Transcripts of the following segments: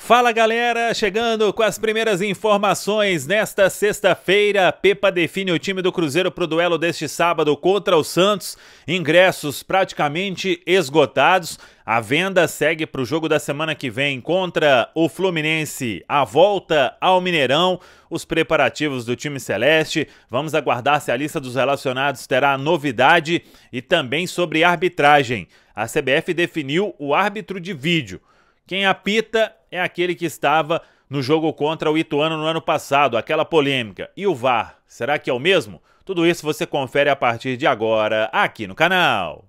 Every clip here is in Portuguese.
Fala galera, chegando com as primeiras informações nesta sexta-feira. Pepa define o time do Cruzeiro para o duelo deste sábado contra o Santos. Ingressos praticamente esgotados. A venda segue para o jogo da semana que vem contra o Fluminense. A volta ao Mineirão, os preparativos do time celeste. Vamos aguardar se a lista dos relacionados terá novidade e também sobre arbitragem. A CBF definiu o árbitro de vídeo. Quem apita é aquele que estava no jogo contra o Ituano no ano passado, aquela polêmica. E o VAR, será que é o mesmo? Tudo isso você confere a partir de agora aqui no canal.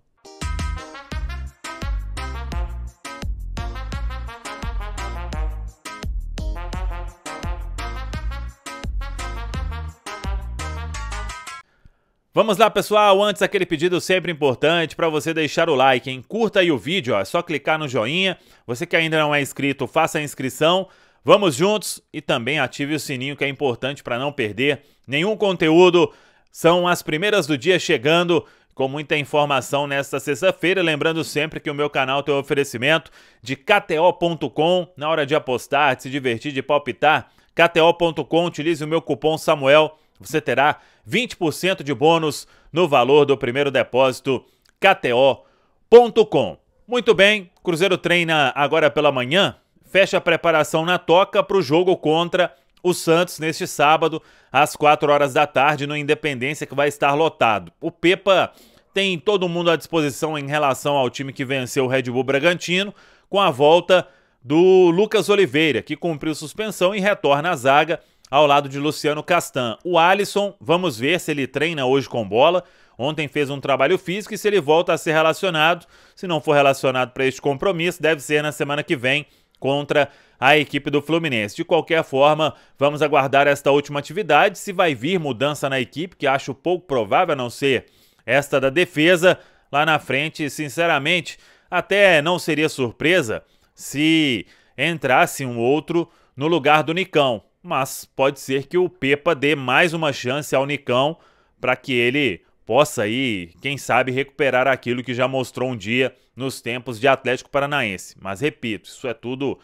Vamos lá, pessoal. Antes, aquele pedido sempre importante para você deixar o like, hein? Curta aí o vídeo, ó. é só clicar no joinha. Você que ainda não é inscrito, faça a inscrição. Vamos juntos e também ative o sininho que é importante para não perder nenhum conteúdo. São as primeiras do dia chegando com muita informação nesta sexta-feira. Lembrando sempre que o meu canal tem um oferecimento de KTO.com. Na hora de apostar, de se divertir, de palpitar, KTO.com, utilize o meu cupom Samuel você terá 20% de bônus no valor do primeiro depósito KTO.com. Muito bem, Cruzeiro treina agora pela manhã, fecha a preparação na toca para o jogo contra o Santos neste sábado, às 4 horas da tarde, no Independência, que vai estar lotado. O Pepa tem todo mundo à disposição em relação ao time que venceu o Red Bull Bragantino, com a volta do Lucas Oliveira, que cumpriu suspensão e retorna à zaga ao lado de Luciano Castan. O Alisson, vamos ver se ele treina hoje com bola. Ontem fez um trabalho físico e se ele volta a ser relacionado, se não for relacionado para este compromisso, deve ser na semana que vem contra a equipe do Fluminense. De qualquer forma, vamos aguardar esta última atividade, se vai vir mudança na equipe, que acho pouco provável a não ser esta da defesa lá na frente, sinceramente, até não seria surpresa se entrasse um outro no lugar do Nicão mas pode ser que o Pepa dê mais uma chance ao Nicão para que ele possa aí, quem sabe, recuperar aquilo que já mostrou um dia nos tempos de Atlético Paranaense. Mas repito, isso é tudo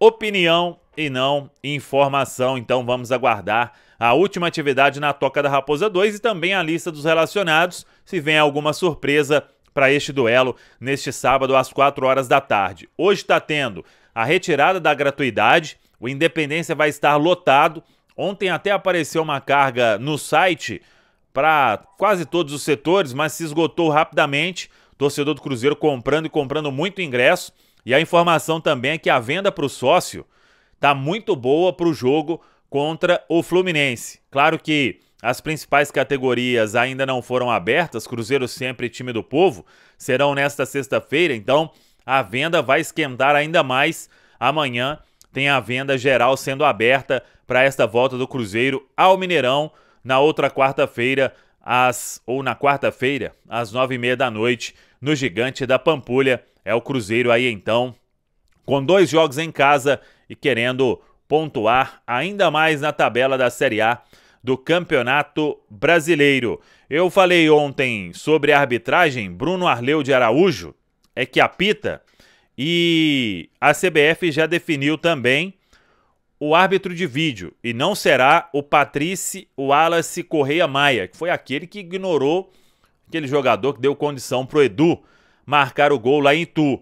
opinião e não informação, então vamos aguardar a última atividade na Toca da Raposa 2 e também a lista dos relacionados, se vem alguma surpresa para este duelo neste sábado às 4 horas da tarde. Hoje está tendo a retirada da gratuidade o Independência vai estar lotado. Ontem até apareceu uma carga no site para quase todos os setores, mas se esgotou rapidamente. Torcedor do Cruzeiro comprando e comprando muito ingresso. E a informação também é que a venda para o sócio está muito boa para o jogo contra o Fluminense. Claro que as principais categorias ainda não foram abertas, Cruzeiro sempre time do povo, serão nesta sexta-feira, então a venda vai esquentar ainda mais amanhã tem a venda geral sendo aberta para esta volta do Cruzeiro ao Mineirão na outra quarta-feira, às, ou na quarta-feira, às nove e meia da noite, no Gigante da Pampulha. É o Cruzeiro aí então, com dois jogos em casa e querendo pontuar ainda mais na tabela da Série A do Campeonato Brasileiro. Eu falei ontem sobre a arbitragem, Bruno Arleu de Araújo é que apita e a CBF já definiu também o árbitro de vídeo, e não será o Patrice Wallace Correia Maia, que foi aquele que ignorou aquele jogador que deu condição pro Edu marcar o gol lá em Tu.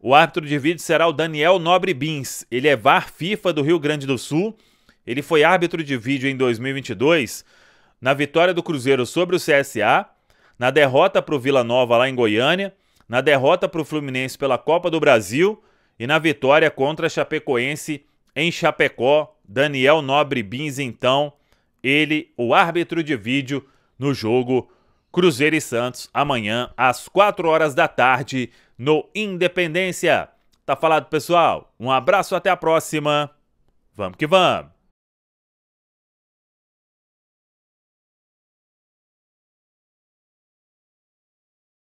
O árbitro de vídeo será o Daniel Nobre Bins. Ele é VAR FIFA do Rio Grande do Sul. Ele foi árbitro de vídeo em 2022 na vitória do Cruzeiro sobre o CSA, na derrota para o Vila Nova lá em Goiânia na derrota para o Fluminense pela Copa do Brasil e na vitória contra a Chapecoense em Chapecó. Daniel Nobre Bins, então, ele, o árbitro de vídeo no jogo Cruzeiro e Santos, amanhã às 4 horas da tarde no Independência. Tá falado, pessoal? Um abraço, até a próxima. Vamos que vamos!